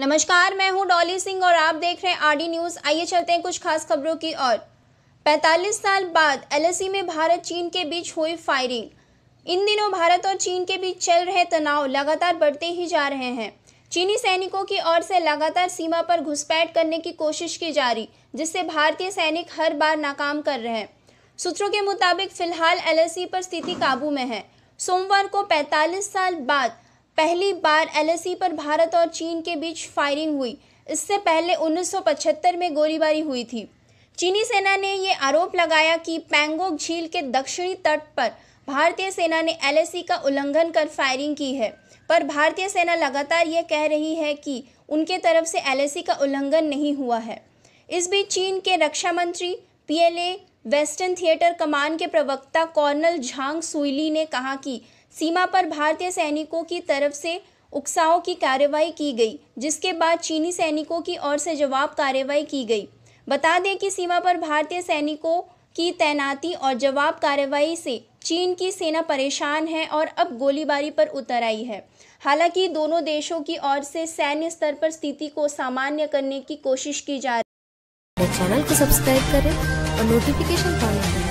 नमस्कार मैं हूं डॉली सिंह और आप देख रहे हैं आरडी न्यूज आइए चलते हैं कुछ खास खबरों की ओर 45 साल बाद एलएसी में भारत चीन के बीच हुई फायरिंग इन दिनों भारत और चीन के बीच चल रहे तनाव लगातार बढ़ते ही जा रहे हैं चीनी सैनिकों की ओर से लगातार सीमा पर घुसपैठ करने की कोशिश की जा रही जिससे भारतीय सैनिक हर बार नाकाम कर रहे हैं सूत्रों के मुताबिक फिलहाल एलएसी पर स्थिति काबू में है सोमवार को 45 साल बाद पहली बार एल पर भारत और चीन के बीच फायरिंग हुई इससे पहले 1975 में गोलीबारी हुई थी चीनी सेना ने ये आरोप लगाया कि पैंगोंग झील के दक्षिणी तट पर भारतीय सेना ने एल का उल्लंघन कर फायरिंग की है पर भारतीय सेना लगातार ये कह रही है कि उनके तरफ से एल का उल्लंघन नहीं हुआ है इस बीच चीन के रक्षा मंत्री पी वेस्टर्न थिएटर कमान के प्रवक्ता कॉर्नल झांग सुइली ने कहा कि सीमा पर भारतीय सैनिकों की तरफ से उकसाओ की कार्रवाई की गई जिसके बाद चीनी सैनिकों की ओर से जवाब कार्रवाई की गई बता दें कि सीमा पर भारतीय सैनिकों की तैनाती और जवाब कार्रवाई से चीन की सेना परेशान है और अब गोलीबारी पर उतर आई है हालांकि दोनों देशों की ओर से सैन्य स्तर पर स्थिति को सामान्य करने की कोशिश की जा रही है चैनल को सब्सक्राइब करें और नोटिफिकेशन पाने